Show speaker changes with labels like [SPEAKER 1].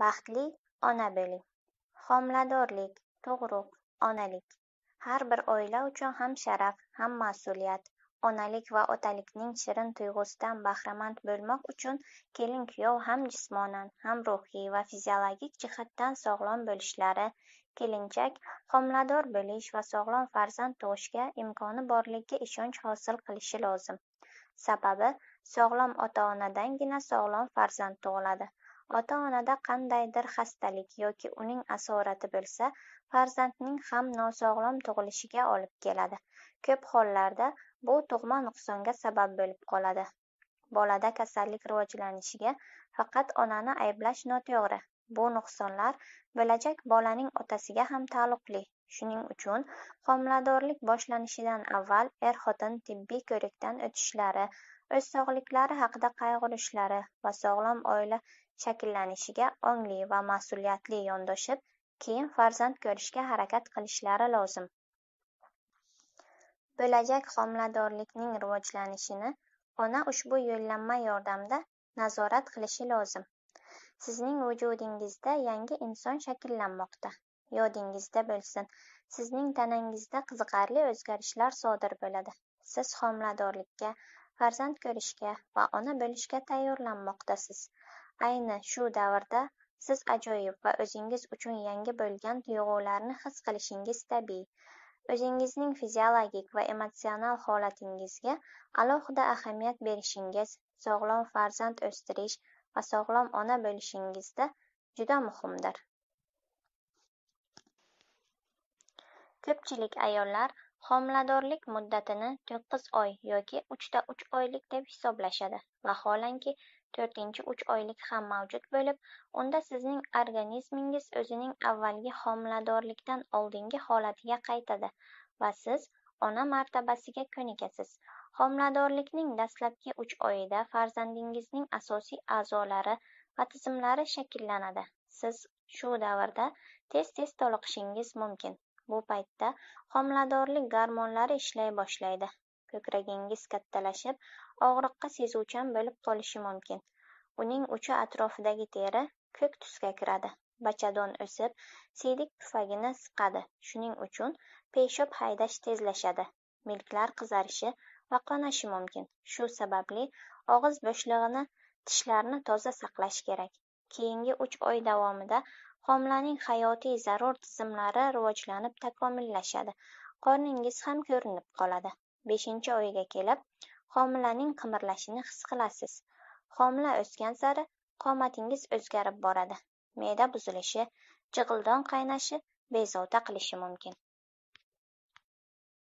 [SPEAKER 1] Baxtli ona bo'ling! Homiladorlik, tug'ruq onalik – har bir oila uchun ham sharaf, ham mas'uliyat. Onalik va otalikning shirin tuyg'usidan bahramand bo'lmoq uchun kelin-kuyov ham jismonan, ham ruhiy va fiziologik jihatdan sog'lom bo'lishlari, kelinchak homilador bo'lish va sog'lom farzand tug'ishga imkoni borligiga ishonch hosil qilishi lozim. Sababi, sog'lom ota-onadangina sog'lom farzand tug'iladi. ota-onada qandaydir xastalik yoki uning asorati bo'lsa, farzandning ham nosog'lom tug'ilishiga olib keladi. Ko'p hollarda bu tug'ma nuqsonga sabab bo'lib qoladi. Bolada kasallik rivojlanishiga faqat onani ayblash noto'g'ri. Bu nuqsonlar bo'lajak bolaning otasiga ham taalluqli. Shuning uchun homiladorlik boshlanishidan avval er-xotin tibbiy ko'rikdan o'tishlari o'z sog‘liklari haqida qayg'urishlari va sog'lom oila shakllanishiga ongli va mas'uliyatli yondoshib, keyin farzand ko'rishga harakat qilishlari lozim. Bo'lajak homiladorlikning rivojlanishini ona ushbu yo'llanma yordamida nazorat qilishi lozim. Sizning vujudingizda yangi inson shakllanmoqda. Yodingizda bo'lsin, sizning tanangizda qiziqarli o'zgarishlar sodir bo'ladi. Siz homiladorlikka, farzand ko'rishga va ona bo'lishga tayyorlanmoqdasiz. Ayni shu davrda siz ajoyib va o'zingiz uchun yangi bo'lgan tuyg'ularni his qilishingiz tabiiy. O'zingizning fiziologik va emotsional holatingizga alohida ahamiyat berishingiz sog'lom farzand o'stirish va sog'lom ona bo'lishingizda juda muhimdir. Ko'pchilik ayollar Homiladorlik muddatini to'qqiz oy yoki uchta uch oylik deb hisoblashadi. Vaholanki, to'rtinchi uch oylik ham mavjud bo'lib, unda sizning organizmingiz o'zining avvalgi homiladorlikdan oldingi holatiga qaytadi va siz ona martabasiga ko'nikasiz. Homiladorlikning dastlabki uch oyida farzandingizning asosiy a'zolari va tizimlari shakllanadi. Siz shu davrda tez-tez toliqishingiz mumkin. Bu paytda homiladorlik gormonlari ishlay boshlaydi. Ko'kragingiz kattalashib, og'riqqa sezuvchan bo'lib qolishi mumkin. Uning uchi atrofidagi teri ko'k tusga kiradi. Bachadon o'sib, siydik pufagini siqadi. Shuning uchun peshob haydash tezlashadi. Milklar qizarishi va qonashi mumkin. Shu sababli og'iz bo'shlig'ini, tishlarni toza saqlash kerak. Keyingi 3 oy davomida Homilaning hayotiy zarur tizimlari rivojlanib, takomillashadi, qorningiz ham ko'rinib qoladi. Beshinchi oyga kelib, homilaning qimirlashini his qilasiz. Homila o'sgan sari qomatingiz o'zgarib boradi. Me'da buzilishi, jig'ildon qaynashi bezovta qilishi mumkin.